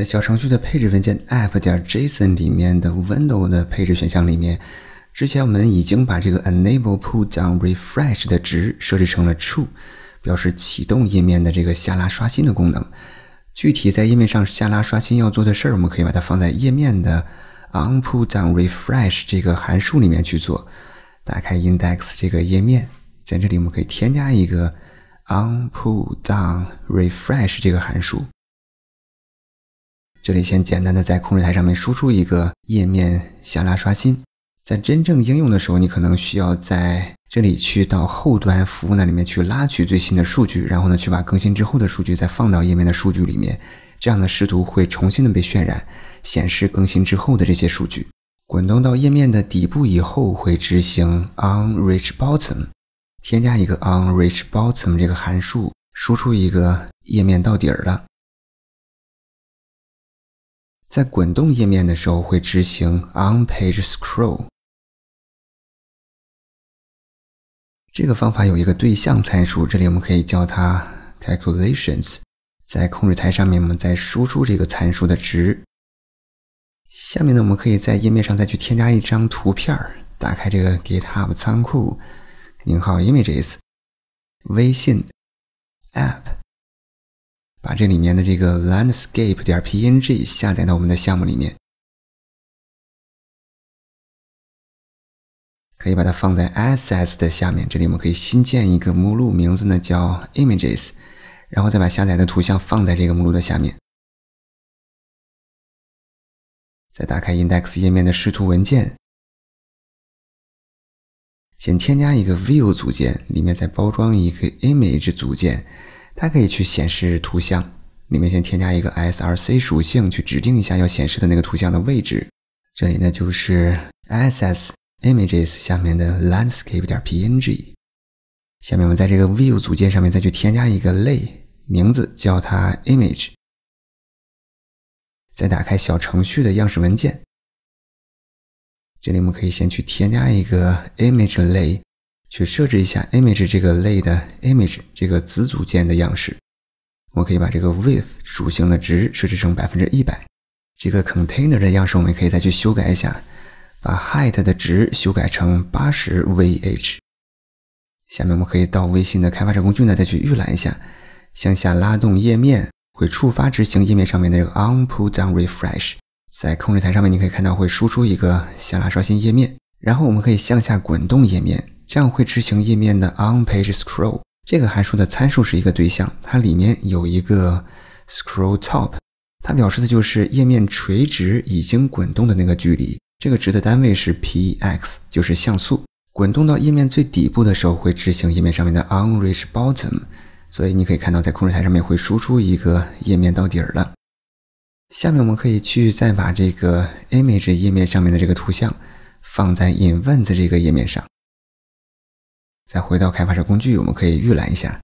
在小程序的配置文件 app 点 json 里面的 window 的配置选项里面，之前我们已经把这个 enable pull down refresh 的值设置成了 true，表示启动页面的这个下拉刷新的功能。具体在页面上下拉刷新要做的事儿，我们可以把它放在页面的 on pull down refresh 这个函数里面去做。打开 index 这个页面，在这里我们可以添加一个 on pull down refresh 这个函数。这里先简单的在控制台上面输出一个页面下拉刷新。在真正应用的时候，你可能需要在这里去到后端服务那里面去拉取最新的数据，然后呢去把更新之后的数据再放到页面的数据里面，这样的视图会重新的被渲染，显示更新之后的这些数据。滚动到页面的底部以后，会执行 on reach bottom，添加一个 on reach bottom 这个函数，输出一个页面到底儿了。在滚动页面的时候，会执行 on page scroll 这个方法有一个对象参数，这里我们可以叫它 calculations。在控制台上面，我们再输出这个参数的值。下面呢，我们可以在页面上再去添加一张图片儿。打开这个 GitHub 仓库，符号 images，微信 app。把这里面的这个 landscape. 点 png 下载到我们的项目里面，可以把它放在 assets 的下面。这里我们可以新建一个目录，名字呢叫 images，然后再把下载的图像放在这个目录的下面。再打开 index 页面的视图文件，先添加一个 view 组件，里面再包装一个 image 组件。它可以去显示图像，里面先添加一个 src 属性，去指定一下要显示的那个图像的位置。这里呢就是 s s images 下面的 landscape 点 png。下面我们在这个 view 组件上面再去添加一个类，名字叫它 image。再打开小程序的样式文件，这里我们可以先去添加一个 image 类。去设置一下 image 这个类的 image 这个子组件的样式，我们可以把这个 width 属性的值设置成百分之一百。这个 container 的样式我们可以再去修改一下，把 height 的值修改成八十 vh。下面我们可以到微信的开发者工具呢再去预览一下，向下拉动页面会触发执行页面上面的 on pull down refresh，在控制台上面你可以看到会输出一个下拉刷新页面，然后我们可以向下滚动页面。这样会执行页面的 on page scroll 这个函数的参数是一个对象，它里面有一个 scroll top，它表示的就是页面垂直已经滚动的那个距离，这个值的单位是 px，就是像素。滚动到页面最底部的时候会执行页面上面的 on reach bottom，所以你可以看到在控制台上面会输出一个页面到底儿了。下面我们可以去再把这个 image 页面上面的这个图像放在 i n v e n t 这个页面上。再回到开发者工具，我们可以预览一下。